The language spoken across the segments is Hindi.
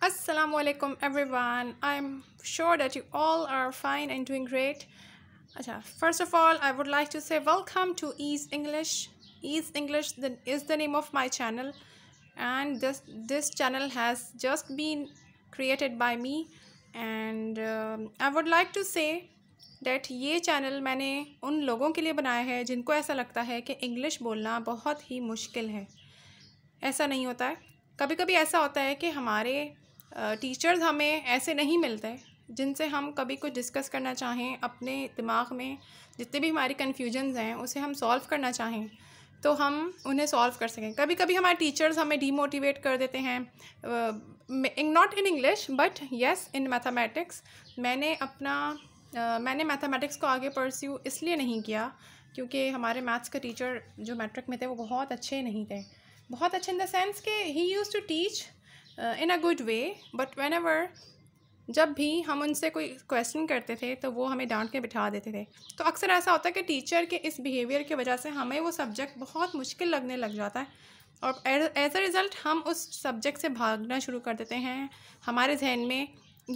Assalamu alaikum everyone. I'm sure that you all are fine and doing great. First of all, I would like to say welcome to Ease English. Ease English is the name of my channel and this this channel has just been created by me and um, I would like to say that this channel I have made for those people who जिनको that speaking English is very difficult. बहुत ही मुश्किल है ऐसा नहीं होता टीचर्स हमें ऐसे नहीं मिलते जिनसे हम कभी कुछ डिस्कस करना चाहें अपने दिमाग में जितने भी हमारी कन्फ्यूजन्स हैं उसे हम सॉल्व करना चाहें तो हम उन्हें सॉल्व कर सकें कभी कभी हमारे टीचर्स हमें डीमोटिवेट कर देते हैं not in English but yes in mathematics मैंने अपना Uh, मैंने मैथमेटिक्स को आगे परस्यू इसलिए नहीं किया क्योंकि हमारे मैथ्स के टीचर जो मैट्रिक में थे वो बहुत अच्छे नहीं थे बहुत अच्छे इन द सेंस कि he use to teach in a good way but whenever जब भी हम उनसे कोई क्वेश्चन करते थे तो वो हमें डांट के बिठा देते थे तो अक्सर ऐसा होता है कि टीचर के इस बिहेवियर की वजह से हमें वो सब्जेक्ट बहुत मुश्किल लगने लग जाता है और एज अ रिज़ल्ट हम उस सब्जेक्ट से भागना शुरू कर देते हैं हमारे जहन में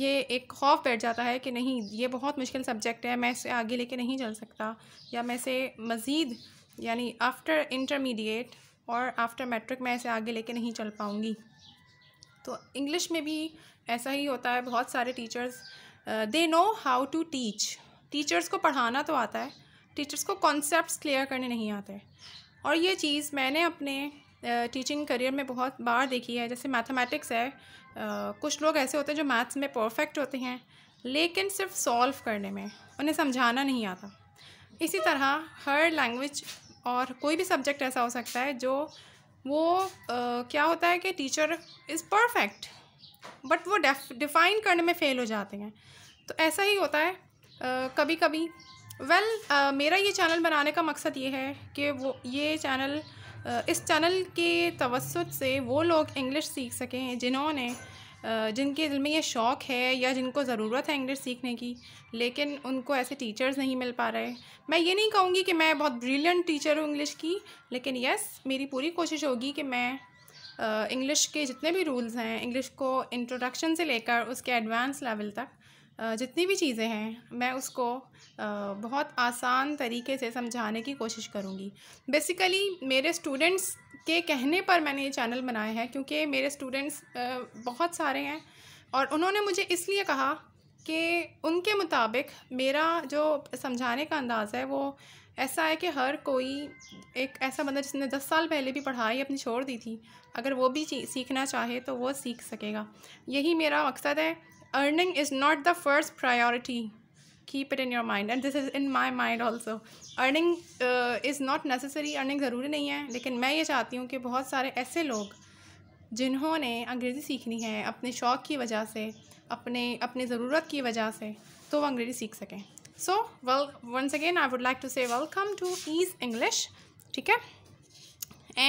ये एक खौफ बैठ जाता है कि नहीं ये बहुत मुश्किल सब्जेक्ट है मैं इसे आगे लेके नहीं चल सकता या मैं इसे मज़ीद यानी आफ्टर इंटरमीडिएट और आफ्टर मैट्रिक मैं इसे आगे लेके नहीं चल पाऊँगी तो इंग्लिश में भी ऐसा ही होता है बहुत सारे teachers they know how to teach teachers को पढ़ाना तो आता है टीचर्स को कॉन्सेप्ट क्लियर करने नहीं आते और ये चीज़ मैंने अपने टीचिंग uh, करियर में बहुत बार देखी है जैसे मैथमेटिक्स है uh, कुछ लोग ऐसे होते हैं जो मैथ्स में परफेक्ट होते हैं लेकिन सिर्फ सॉल्व करने में उन्हें समझाना नहीं आता इसी तरह हर लैंग्वेज और कोई भी सब्जेक्ट ऐसा हो सकता है जो वो uh, क्या होता है कि टीचर इज़ परफेक्ट बट वो डिफ़ाइन करने में फ़ेल हो जाते हैं तो ऐसा ही होता है uh, कभी कभी वेल well, uh, मेरा ये चैनल बनाने का मकसद ये है कि वो ये चैनल uh, इस चैनल के तवसत से वो लोग इंग्लिश सीख सकें जिन्होंने जिनके दिल में ये शौक़ है या जिनको ज़रूरत है इंग्लिश सीखने की लेकिन उनको ऐसे टीचर्स नहीं मिल पा रहे मैं ये नहीं कहूँगी कि मैं बहुत ब्रिलियंट टीचर हूँ इंग्लिश की लेकिन यस मेरी पूरी कोशिश होगी कि मैं इंग्लिश के जितने भी रूल्स हैं इंग्लिश को इंट्रोडक्शन से लेकर उसके एडवांस लेवल तक जितनी भी चीज़ें हैं मैं उसको बहुत आसान तरीके से समझाने की कोशिश करूँगी बेसिकली मेरे स्टूडेंट्स के कहने पर मैंने ये चैनल बनाया है क्योंकि मेरे स्टूडेंट्स बहुत सारे हैं और उन्होंने मुझे इसलिए कहा कि उनके मुताबिक मेरा जो समझाने का अंदाज़ है वो ऐसा है कि हर कोई एक ऐसा बंदा जिसने दस साल पहले भी पढ़ाई अपनी छोड़ दी थी अगर वो भी सीखना चाहे तो वो सीख सकेगा यही मेरा मकसद है earning is not the first priority keep it in your mind and this is in my mind also earning is not necessary earning ज़रूरी नहीं है लेकिन मैं ये चाहती हूँ कि बहुत सारे ऐसे लोग जिन्होंने अंग्रेज़ी सीखनी है अपने शौक़ की वजह से अपने अपनी ज़रूरत की वजह से तो वो अंग्रेज़ी सीख सकें so well once again I would like to say welcome to easy English ठीक है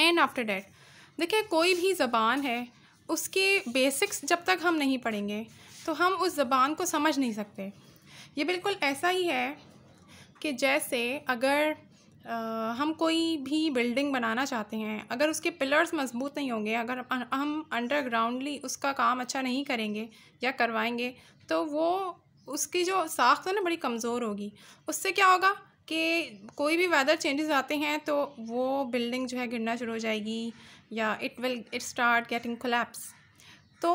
एंड आफ्टर डैट देखिए कोई भी ज़बान है उसके बेसिक्स जब तक हम नहीं पढ़ेंगे तो हम उस ज़बान को समझ नहीं सकते ये बिल्कुल ऐसा ही है कि जैसे अगर आ, हम कोई भी बिल्डिंग बनाना चाहते हैं अगर उसके पिलर्स मजबूत नहीं होंगे अगर हम अंडरग्राउंडली उसका काम अच्छा नहीं करेंगे या करवाएंगे तो वो उसकी जो साख्त तो है ना बड़ी कमज़ोर होगी उससे क्या होगा कि कोई भी वेदर चेंजेस आते हैं तो वो बिल्डिंग जो है गिरना शुरू हो जाएगी या it will it start getting collapse तो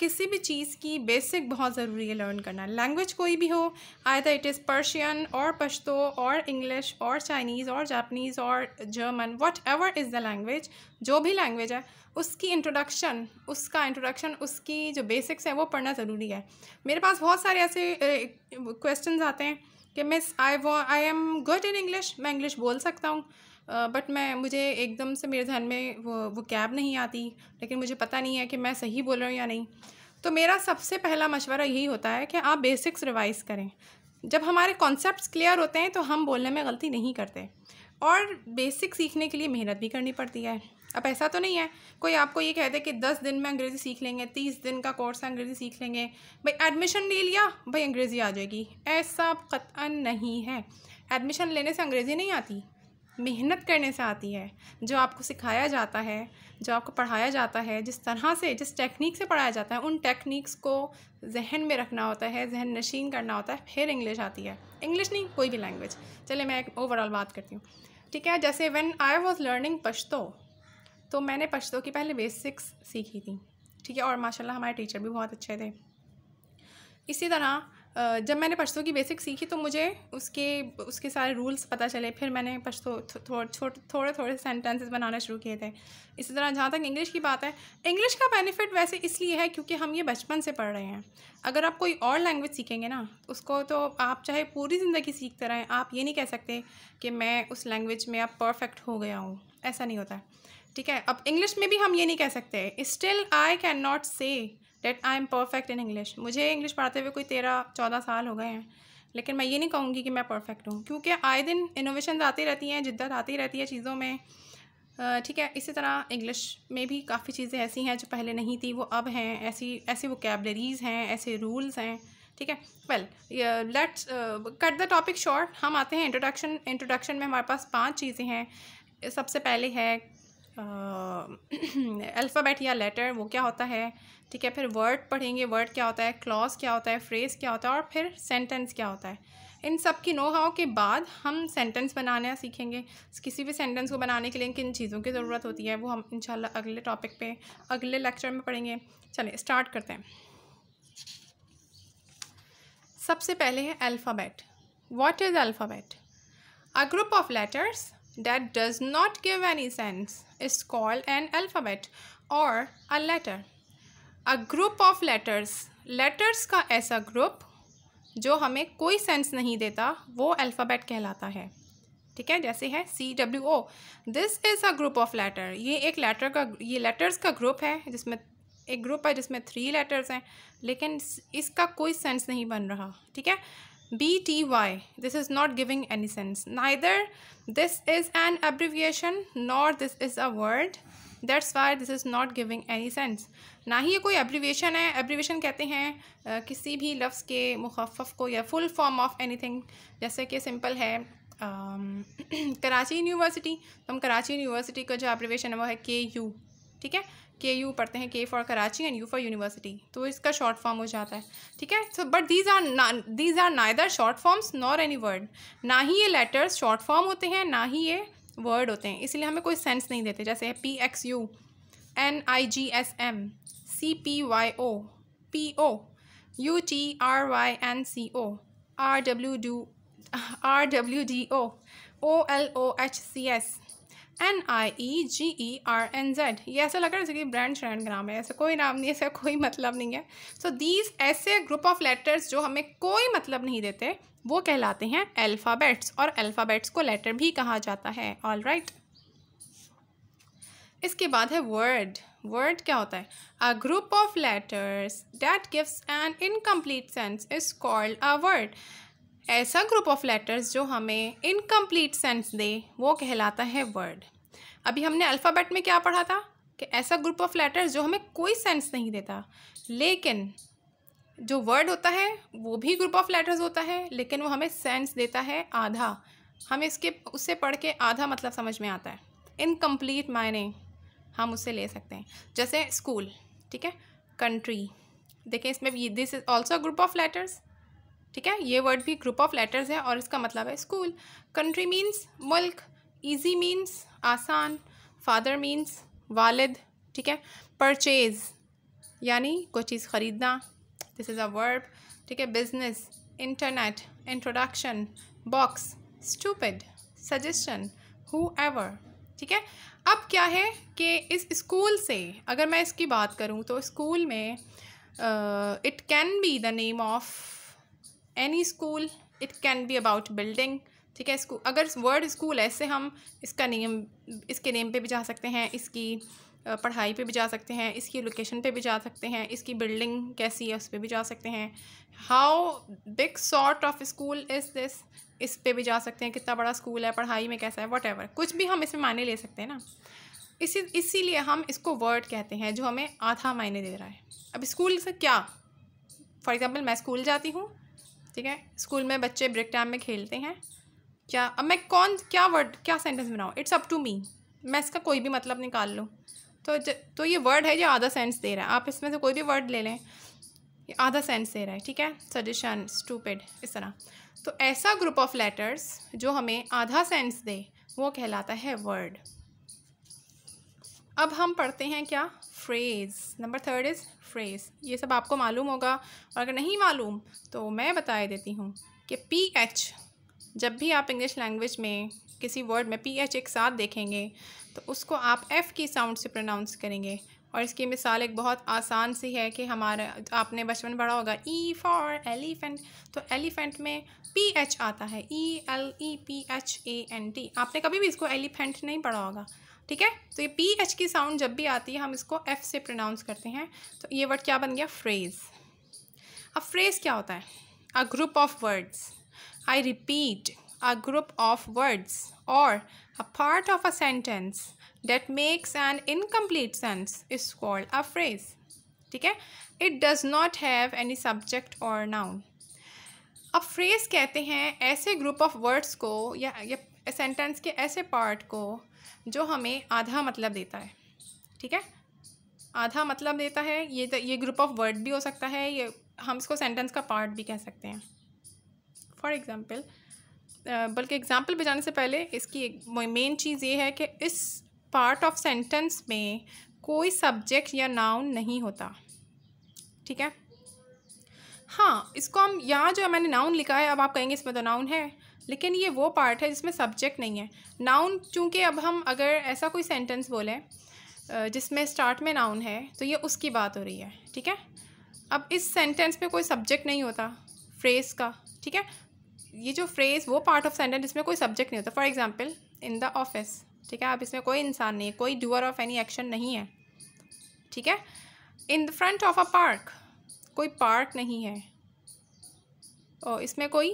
किसी भी चीज़ की बेसिक बहुत ज़रूरी है लर्न करना लैंग्वेज कोई भी हो आए इट इज़ पर्शियन और पश्तो और इंग्लिश और चाइनीज़ और जापनीज़ और German whatever is the language जो भी लैंग्वेज है उसकी इंट्रोडक्शन उसका इंट्रोडक्शन उसकी जो बेसिक्स है वो पढ़ना ज़रूरी है मेरे पास बहुत सारे ऐसे क्वेश्चन आते हैं कि मिस आई वो I am good in English मैं इंग्लिश बोल सकता हूँ बट uh, मैं मुझे एकदम से मेरे ध्यान में वो वो कैब नहीं आती लेकिन मुझे पता नहीं है कि मैं सही बोल रहा हूँ या नहीं तो मेरा सबसे पहला मशवरा यही होता है कि आप बेसिक्स रिवाइज़ करें जब हमारे कॉन्सेप्ट क्लियर होते हैं तो हम बोलने में गलती नहीं करते और बेसिक सीखने के लिए मेहनत भी करनी पड़ती है अब ऐसा तो नहीं है कोई आपको ये कह दे कि दस दिन में अंग्रेज़ी सीख लेंगे तीस दिन का कोर्स अंग्रेज़ी सीख लेंगे भाई एडमिशन ले लिया भाई अंग्रेज़ी आ जाएगी ऐसा कतन नहीं है एडमिशन लेने से अंग्रेज़ी नहीं आती मेहनत करने से आती है जो आपको सिखाया जाता है जो आपको पढ़ाया जाता है जिस तरह से जिस टेक्निक से पढ़ाया जाता है उन टेक्निक्स को जहन में रखना होता है जहन नशीन करना होता है फिर इंग्लिश आती है इंग्लिश नहीं कोई भी लैंग्वेज चले मैं एक ओवरऑल बात करती हूँ ठीक है जैसे when I was learning Pashto तो मैंने पश्तो की पहले बेसिक्स सीखी थी ठीक है और माशाल्लाह हमारे टीचर भी बहुत अच्छे थे इसी तरह जब मैंने पश्तो की बेसिक सीखी तो मुझे उसके उसके सारे रूल्स पता चले फिर मैंने पश्तो थोड़े थो, थोड़े थोड़े सेंटेंसेस बनाना शुरू किए थे इसी तरह जहाँ तक इंग्लिश की बात है इंग्लिश का बेनिफिट वैसे इसलिए है क्योंकि हम ये बचपन से पढ़ रहे हैं अगर आप कोई और लैंग्वेज सीखेंगे ना उसको तो आप चाहे पूरी ज़िंदगी सीखते रहें आप ये नहीं कह सकते कि मैं उस लैंग्वेज में अब परफेक्ट हो गया हूँ ऐसा नहीं होता ठीक है अब इंग्लिश में भी हम ये नहीं कह सकते still I can not say that I am perfect in English मुझे इंग्लिश पढ़ाते हुए कोई तेरह चौदह साल हो गए हैं लेकिन मैं ये नहीं कहूँगी कि मैं परफेक्ट हूँ क्योंकि आए दिन इनोवेशन आती रहती हैं जिद्दत आती रहती है चीज़ों में ठीक है इसी तरह इंग्लिश में भी काफ़ी चीज़ें ऐसी हैं जो पहले नहीं थी वो अब हैं ऐसी ऐसी वो कैबलरीज़ हैं ऐसे रूल्स हैं ठीक है well let's cut the topic short हम आते हैं इंट्रोडक्शन इंट्रोडक्शन में हमारे पास पांच चीज़ें हैं सबसे पहले है अल्फ़ाबेट या लेटर वो क्या होता है ठीक है फिर वर्ड पढ़ेंगे वर्ड क्या होता है क्लॉज क्या होता है फ्रेज़ क्या होता है और फिर सेंटेंस क्या होता है इन सब की नो हाउ के बाद हम सेंटेंस बनाना सीखेंगे किसी भी सेंटेंस को बनाने के लिए किन चीज़ों की ज़रूरत होती है वो हम इंशाल्लाह अगले टॉपिक पे अगले लेक्चर में पढ़ेंगे चलिए स्टार्ट करते हैं सबसे पहले है alphabet what is alphabet a group of letters that does not give any sense is called an alphabet or a letter. A group of letters. Letters का ऐसा group जो हमें कोई सेंस नहीं देता वो अल्फ़ाबेट कहलाता है ठीक है जैसे है C W O this is a group of letter ये एक लेटर का ये लेटर्स का ग्रुप है जिसमें एक ग्रुप है जिसमें थ्री लेटर्स हैं लेकिन इसका कोई सेंस नहीं बन रहा ठीक है BTY. This is not giving any sense. Neither this is an abbreviation nor this is a word. That's why this is not giving any sense. ना ही ये कोई abbreviation है abbreviation कहते हैं आ, किसी भी लफ्ज़ के मुखफ़ को या full form of anything. जैसे कि simple है आ, कराची यूनिवर्सिटी तो हम कराची यूनिवर्सिटी का जो एब्रीवेशन है वो है के यू ठीक है के यू पढ़ते हैं K for Karachi and U for university तो इसका शॉर्ट फॉर्म हो जाता है ठीक है so but these are these are neither short forms nor any word ना ही ये लेटर्स शॉर्ट फॉर्म होते हैं ना ही ये वर्ड होते हैं इसलिए हमें कोई सेंस नहीं देते जैसे P X U N I G S M C P Y O P O U T R Y N C O R W do R W D O O L O H C S N I E G E R N Z ये ऐसा लग रहा है जैसे कि ब्रांड श्रैंड का नाम है ऐसा कोई नाम नहीं ऐसा कोई मतलब नहीं है सो दीज ऐसे ग्रुप ऑफ लेटर्स जो हमें कोई मतलब नहीं देते वो कहलाते हैं अल्फ़ाबेट्स और अल्फ़ाबेट्स को लेटर भी कहा जाता है ऑल राइट right? इसके बाद है वर्ड वर्ड क्या होता है a group of letters that gives an incomplete sense is called a word ऐसा ग्रुप ऑफ लेटर्स जो हमें इनकम्प्लीट सेंस दे वो कहलाता है वर्ड अभी हमने अल्फ़ाबेट में क्या पढ़ा था कि ऐसा ग्रुप ऑफ लेटर्स जो हमें कोई सेंस नहीं देता लेकिन जो वर्ड होता है वो भी ग्रुप ऑफ लेटर्स होता है लेकिन वो हमें सेंस देता है आधा हमें इसके उससे पढ़ के आधा मतलब समझ में आता है इनकम्प्लीट मायने हम उससे ले सकते हैं जैसे स्कूल ठीक है कंट्री देखें इसमें भी this is also group of letters ठीक है ये वर्ड भी ग्रुप ऑफ लेटर्स है और इसका मतलब है स्कूल कंट्री मीन्स मुल्क ईजी मीन्स आसान फादर मीन्स वालिद ठीक है परचेज यानी कोई चीज़ ख़रीदना दिस इज़ अ वर्ब ठीक है business internet introduction box stupid suggestion who ever ठीक है अब क्या है कि इस स्कूल से अगर मैं इसकी बात करूँ तो स्कूल में it can be the name of any school it can be about building ठीक है स्कूल अगर वर्ड स्कूल है इससे हम इसका नेम इसके नेम पे भी जा सकते हैं इसकी पढ़ाई पे भी जा सकते हैं इसकी लोकेशन पे भी जा सकते हैं इसकी बिल्डिंग कैसी है उस पर भी जा सकते हैं how big sort of school is this इस पर भी जा सकते हैं कितना बड़ा स्कूल है पढ़ाई में कैसा है वट एवर कुछ भी हम इसमें मायने ले सकते हैं ना इसी इसीलिए हम इसको वर्ड कहते हैं जो हमें आधा मायने दे रहा है अब स्कूल से क्या फॉर एग्ज़ाम्पल मैं स्कूल जाती हूँ ठीक है स्कूल में बच्चे ब्रेक टाइम में खेलते हैं क्या अब मैं कौन क्या वर्ड क्या सेंटेंस बनाऊँ इट्स अप टू मी मैं इसका कोई भी मतलब निकाल लूँ तो ज, तो ये वर्ड है जो आधा सेंस दे रहा है आप इसमें से कोई भी वर्ड ले लें ये आधा सेंस दे रहा है ठीक है सजेशन स्टूपेड इस तरह तो ऐसा ग्रुप ऑफ लेटर्स जो हमें आधा सेंस दे वो कहलाता है वर्ड अब हम पढ़ते हैं क्या phrase number third is phrase ये सब आपको मालूम होगा और अगर नहीं मालूम तो मैं बता देती हूँ कि पी एच जब भी आप इंग्लिश लैंग्वेज में किसी वर्ड में पी एच एक साथ देखेंगे तो उसको आप एफ़ की साउंड से प्रोनाउंस करेंगे और इसकी मिसाल एक बहुत आसान सी है कि हमारा आपने बचपन पढ़ा होगा ई फॉर एलिफेंट तो एलिफेंट में पी एच आता है E L E P H A N T आपने कभी भी इसको एलिफेंट नहीं पढ़ा होगा ठीक है तो ये पी एच की साउंड जब भी आती है हम इसको एफ से प्रोनाउंस करते हैं तो ये वर्ड क्या बन गया फ्रेज़ अब फ्रेज़ क्या होता है a group of words I repeat a group of words और a part of a sentence that makes an incomplete sense is called a phrase ठीक है it does not have any subject और नाउन अब फ्रेज कहते हैं ऐसे ग्रुप ऑफ वर्ड्स को या, या सेंटेंस के ऐसे पार्ट को जो हमें आधा मतलब देता है ठीक है आधा मतलब देता है ये तो ये ग्रुप ऑफ वर्ड भी हो सकता है ये हम इसको सेंटेंस का पार्ट भी कह सकते हैं फॉर एग्ज़ाम्पल बल्कि एग्ज़ाम्पल बजाने जाने से पहले इसकी मेन चीज़ ये है कि इस पार्ट ऑफ सेंटेंस में कोई सब्जेक्ट या नाउन नहीं होता ठीक है हाँ इसको हम यहाँ जो मैंने नाउन लिखा है अब आप कहेंगे इसमें तो नाउन है लेकिन ये वो पार्ट है जिसमें सब्जेक्ट नहीं है नाउन चूँकि अब हम अगर ऐसा कोई सेंटेंस बोलें जिसमें स्टार्ट में नाउन है तो ये उसकी बात हो रही है ठीक है अब इस सेंटेंस में कोई सब्जेक्ट नहीं होता फ्रेज़ का ठीक है ये जो फ्रेज़ वो पार्ट ऑफ सेंटेंस जिसमें कोई सब्जेक्ट नहीं होता for example in the office ठीक है अब इसमें कोई इंसान नहीं है कोई डूअर ऑफ एनी एक्शन नहीं है ठीक है in the front of a park कोई पार्क नहीं है और इसमें कोई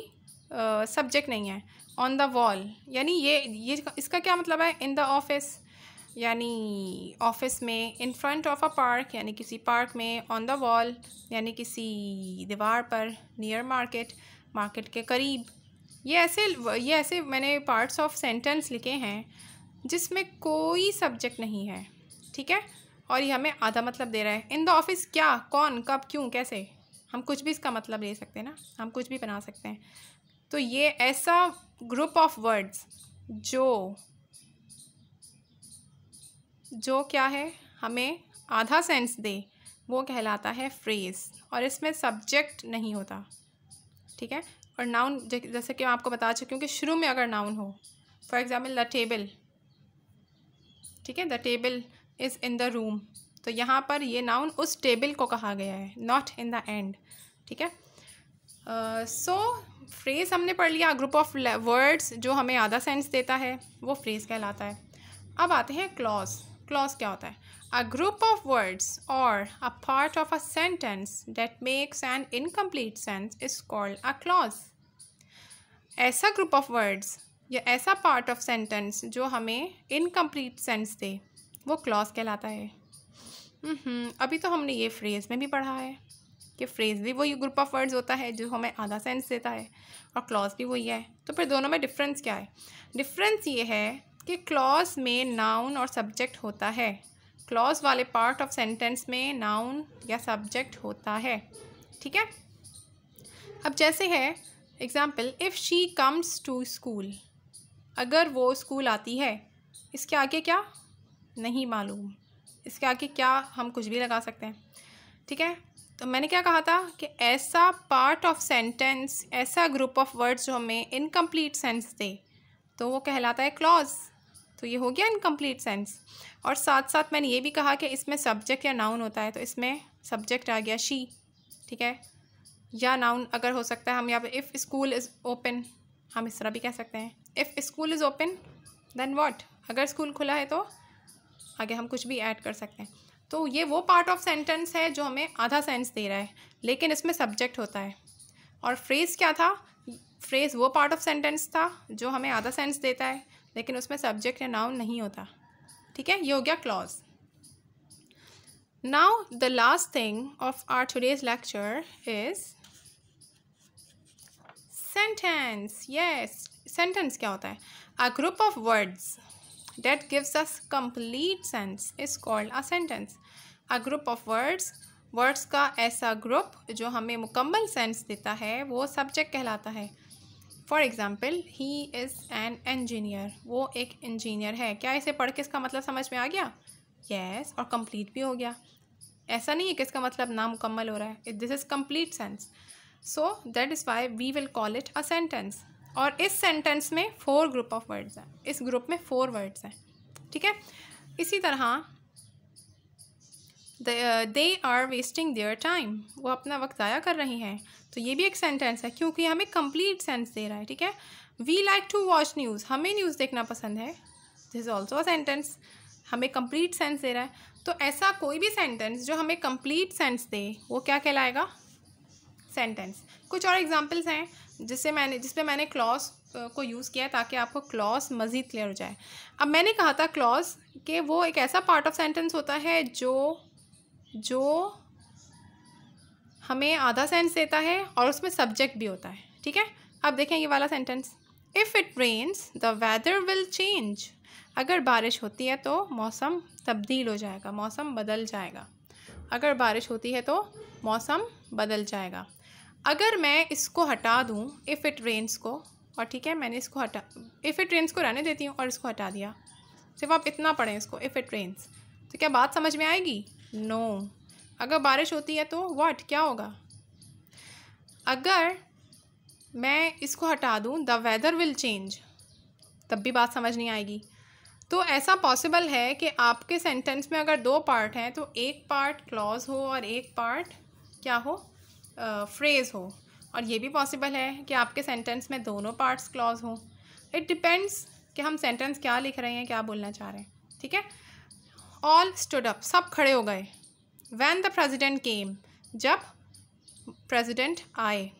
सब्जेक्ट नहीं है ऑन द वॉल यानी ये ये इसका क्या मतलब है इन द ऑफिस यानी ऑफिस में in front of a park यानी किसी पार्क में ऑन द वॉल यानी किसी दीवार पर नियर मार्केट मार्केट के करीब ये ऐसे ये ऐसे मैंने पार्ट्स ऑफ सेंटेंस लिखे हैं जिसमें कोई सब्जेक्ट नहीं है ठीक है और ये हमें आधा मतलब दे रहा है इन द ऑफिस क्या कौन कब क्यों कैसे हम कुछ भी इसका मतलब ले सकते हैं ना हम कुछ भी बना सकते हैं तो ये ऐसा ग्रुप ऑफ वर्ड्स जो जो क्या है हमें आधा सेंस दे वो कहलाता है फ्रेज और इसमें सब्जेक्ट नहीं होता ठीक है और नाउन जैसे कि मैं आपको बता चुकी हूँ कि शुरू में अगर नाउन हो फॉर एग्ज़ाम्पल द टेबल ठीक है the table is in the room तो यहाँ पर ये नाउन उस टेबल को कहा गया है नॉट इन द एंड ठीक है सो uh, so, फ्रेज़ हमने पढ़ लिया ग्रुप ऑफ वर्ड्स जो हमें आधा सेंस देता है वो फ्रेज़ कहलाता है अब आते हैं क्लॉज क्लॉज क्या होता है अ ग्रुप ऑफ वर्ड्स और a part of a sentence that makes an incomplete sense is called a clause ऐसा ग्रुप ऑफ वर्ड्स या ऐसा पार्ट ऑफ सेंटेंस जो हमें इनकम्प्लीट सेंस दे वो क्लॉज कहलाता है हम्म, अभी तो हमने ये फ्रेज़ में भी पढ़ा है कि फ्रेज भी वही ग्रुप ऑफ वर्ड्स होता है जो हमें आधा सेंस देता है और क्लॉज भी वही है तो फिर दोनों में डिफरेंस क्या है डिफरेंस ये है कि क्लॉज में नाउन और सब्जेक्ट होता है क्लॉज वाले पार्ट ऑफ सेंटेंस में नाउन या सब्जेक्ट होता है ठीक है अब जैसे है example if she comes to school अगर वो स्कूल आती है इसके आगे क्या नहीं मालूम इसके आगे क्या हम कुछ भी लगा सकते हैं ठीक है तो मैंने क्या कहा था कि ऐसा पार्ट ऑफ सेंटेंस ऐसा ग्रुप ऑफ वर्ड्स जो हमें इनकम्प्लीट सेंस दे तो वो कहलाता है क्लॉज तो ये हो गया इनकम्प्लीट सेंस और साथ साथ मैंने ये भी कहा कि इसमें सब्जेक्ट या नाउन होता है तो इसमें सब्जेक्ट आ गया शी ठीक है या नाउन अगर हो सकता है हम यहाँ इफ़ स्कूल इज़ ओपन हम इस तरह भी कह सकते हैं if school is open then what अगर स्कूल खुला है तो आगे हम कुछ भी ऐड कर सकते हैं तो ये वो पार्ट ऑफ सेंटेंस है जो हमें आधा सेंस दे रहा है लेकिन इसमें सब्जेक्ट होता है और फ्रेज़ क्या था फ्रेज़ वो पार्ट ऑफ सेंटेंस था जो हमें आधा सेंस देता है लेकिन उसमें सब्जेक्ट या नाउन नहीं होता ठीक है ये हो गया clause now the last thing of our today's lecture is sentence yes sentence क्या होता है a group of words that gives us complete sense is called a sentence. A group of words words का ऐसा ग्रुप जो हमें मुकम्मल सेंस देता है वो सब्जेक्ट कहलाता है for example he is an engineer वो एक इंजीनियर है क्या इसे पढ़ के इसका मतलब समझ में आ गया येस yes, और कंप्लीट भी हो गया ऐसा नहीं है कि इसका मतलब ना मुकम्मल हो रहा है this is complete sense so that is why we will call it a sentence और इस सेंटेंस में फोर ग्रुप ऑफ वर्ड्स हैं इस ग्रुप में फोर वर्ड्स हैं ठीक है इसी तरह they are wasting their time वो अपना वक्त ज़ाया कर रही हैं तो ये भी एक सेंटेंस है क्योंकि हमें कंप्लीट सेंस दे रहा है ठीक है we like to watch news हमें न्यूज़ देखना पसंद है this is also a sentence हमें कंप्लीट सेंस दे रहा है तो ऐसा कोई भी सेंटेंस जो हमें कंप्लीट सेंस दे वो क्या कहलाएगा सेंटेंस कुछ और एग्जाम्पल्स हैं जिससे मैंने जिस मैंने क्लॉज को यूज़ किया ताकि आपको क्लॉज मज़ीद क्लियर हो जाए अब मैंने कहा था क्लॉज कि वो एक ऐसा पार्ट ऑफ सेंटेंस होता है जो जो हमें आधा सेंस देता है और उसमें सब्जेक्ट भी होता है ठीक है अब देखें ये वाला sentence if it rains the weather will change अगर बारिश होती है तो मौसम तब्दील हो जाएगा मौसम बदल जाएगा अगर बारिश होती है तो मौसम बदल जाएगा अगर मैं इसको हटा दूँ इफ़ इट रेंस को और ठीक है मैंने इसको हटा इफ़ इट रेंस को रहने देती हूँ और इसको हटा दिया सिर्फ आप इतना पढ़ें इसको इफ़ इट रेंस तो क्या बात समझ में आएगी नो no. अगर बारिश होती है तो वाट क्या होगा अगर मैं इसको हटा दूँ द वेदर विल चेंज तब भी बात समझ नहीं आएगी तो ऐसा पॉसिबल है कि आपके सेंटेंस में अगर दो पार्ट हैं तो एक पार्ट क्लॉज हो और एक पार्ट क्या हो फ्रेज़ हो और ये भी पॉसिबल है कि आपके सेंटेंस में दोनों पार्ट्स क्लॉज हों इट डिपेंड्स कि हम सेंटेंस क्या लिख रहे हैं क्या बोलना चाह रहे हैं ठीक है ऑल स्टूड अप सब खड़े हो गए वैन द प्रेजिडेंट केम जब प्रेजिडेंट आए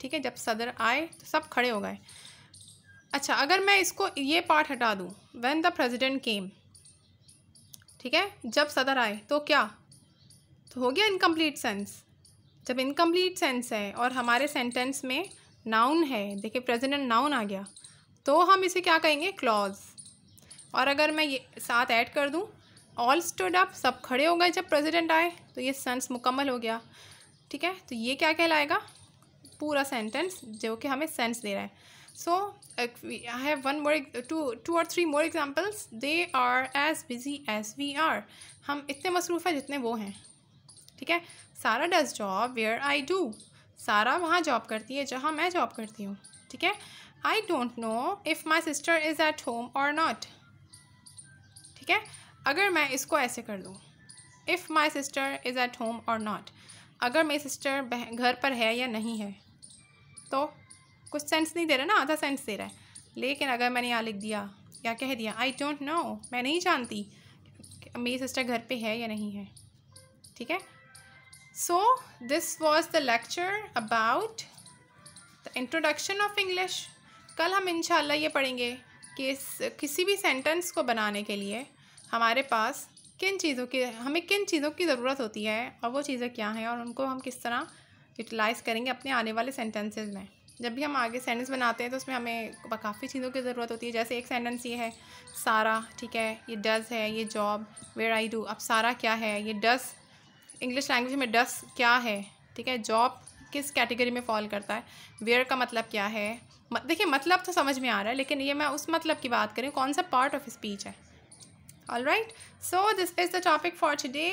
ठीक है जब सदर आए तो सब खड़े हो गए अच्छा अगर मैं इसको ये पार्ट हटा दूँ वैन द प्रेजिडेंट केम ठीक है जब सदर आए तो क्या तो हो गया इनकम्प्लीट सेंस जब इनकम्प्लीट सेंस है और हमारे सेंटेंस में नाउन है देखिए प्रेजेंट नाउन आ गया तो हम इसे क्या कहेंगे क्लॉज और अगर मैं ये साथ ऐड कर दूँ ऑल स्टूड अप सब खड़े हो गए जब प्रेजिडेंट आए तो ये सेंस मुकम्मल हो गया ठीक है तो ये क्या कहलाएगा पूरा सेंटेंस जो कि हमें सेंस दे रहा है so I have one more two two और three more examples they are as busy as we are हम इतने मसरूफ़ हैं जितने वो हैं ठीक है Sara does job where I do Sara वहाँ जॉब करती है जहाँ मैं जॉब करती हूँ ठीक है I don't know if my sister is at home or not ठीक है अगर मैं इसको ऐसे कर लूँ if my sister is at home or not अगर मेरी सिस्टर घर पर है या नहीं है तो कुछ सेंस नहीं दे रहा ना आधा सेंस दे रहा है लेकिन अगर मैंने यहाँ लिख दिया या कह दिया आई डोंट नो मैं नहीं जानती मेरी सिस्टर घर पे है या नहीं है ठीक है So this was the lecture about the introduction of English. कल हम इनशाला ये पढ़ेंगे कि इस किसी भी सेंटेंस को बनाने के लिए हमारे पास किन चीज़ों की हमें किन चीज़ों की ज़रूरत होती है और वो चीज़ें क्या हैं और उनको हम किस तरह यूटिलाइज़ करेंगे अपने आने वाले सेंटेंसेस में जब भी हम आगे सेंटेंस बनाते हैं तो उसमें हमें काफ़ी चीज़ों की ज़रूरत होती है जैसे एक सेंटेंस ये है सारा ठीक है ये डज है ये जॉब वेयर आई डू अब सारा क्या है ये डज इंग्लिश लैंग्वेज में डस क्या है ठीक है जॉब किस कैटेगरी में फॉल करता है वेयर का मतलब क्या है देखिए मतलब तो समझ में आ रहा है लेकिन ये मैं उस मतलब की बात करें कौन सा पार्ट ऑफ स्पीच है all right so this is the topic for today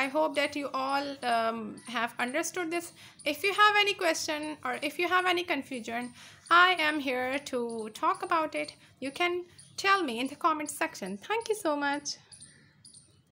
i hope that you all um, have understood this if you have any question or if you have any confusion i am here to talk about it you can tell me in the comment section thank you so much